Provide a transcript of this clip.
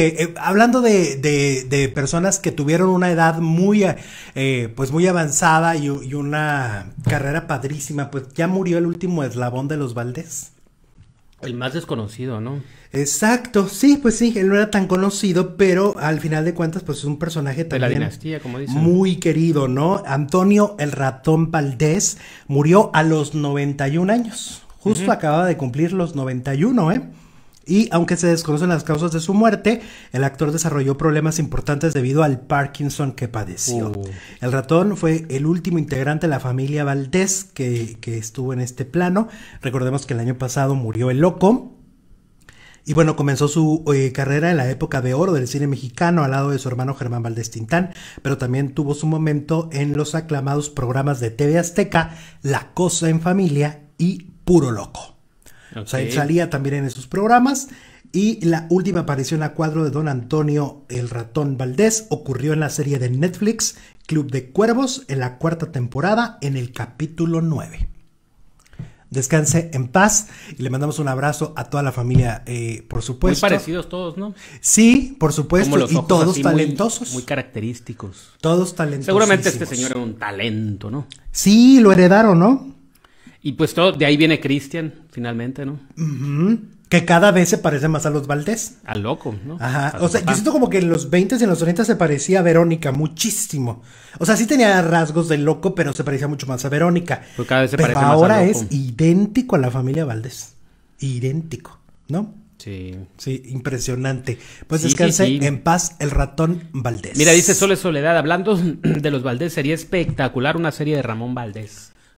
Eh, eh, hablando de, personas que tuvieron una edad muy, eh, pues muy avanzada y, una carrera padrísima, pues ya murió el último eslabón de los Valdés. El más desconocido, ¿no? Exacto, sí, pues sí, él no era tan conocido, pero al final de cuentas, pues es un personaje también. como dicen. Muy querido, ¿no? Antonio el Ratón Valdés murió a los 91 años. Justo acababa acaba de cumplir los 91, ¿eh? y aunque se desconocen las causas de su muerte, el actor desarrolló problemas importantes debido al Parkinson que padeció. Uh. El ratón fue el último integrante de la familia Valdés que, estuvo en este plano. Recordemos que el año pasado murió el loco, y bueno, comenzó su eh, carrera en la época de oro del cine mexicano al lado de su hermano Germán Valdés Tintán, pero también tuvo su momento en los aclamados programas de TV Azteca, La Cosa en Familia y Puro Loco. O sea, salía también en esos programas. Y la última aparición a cuadro de don Antonio el ratón Valdés ocurrió en la serie de Netflix Club de Cuervos en la cuarta temporada en el capítulo 9. Descanse en paz y le mandamos un abrazo a toda la familia, eh, por supuesto. Muy parecidos todos, ¿no? Sí, por supuesto, y todos talentosos. Muy, muy, característicos. Todos talentosos. Seguramente este señor era un talento, ¿no? Sí, lo heredaron, ¿no? Y pues todo, de ahí viene Cristian, finalmente, ¿no? Que cada vez se parece más a los Valdés. Al loco, ¿no? Ajá. o sea, yo siento como que en los 20 y en los 30 se parecía a Verónica muchísimo. O sea, sí tenía rasgos de loco, pero se parecía mucho más a Verónica. Pues cada vez se parece ahora más a es idéntico a la familia Valdés. Idéntico, ¿no? Sí. Sí, impresionante. Pues descanse en paz el ratón Valdés. Mira, dice Sole Soledad, hablando de los Valdés, sería espectacular una serie de Ramón Valdés.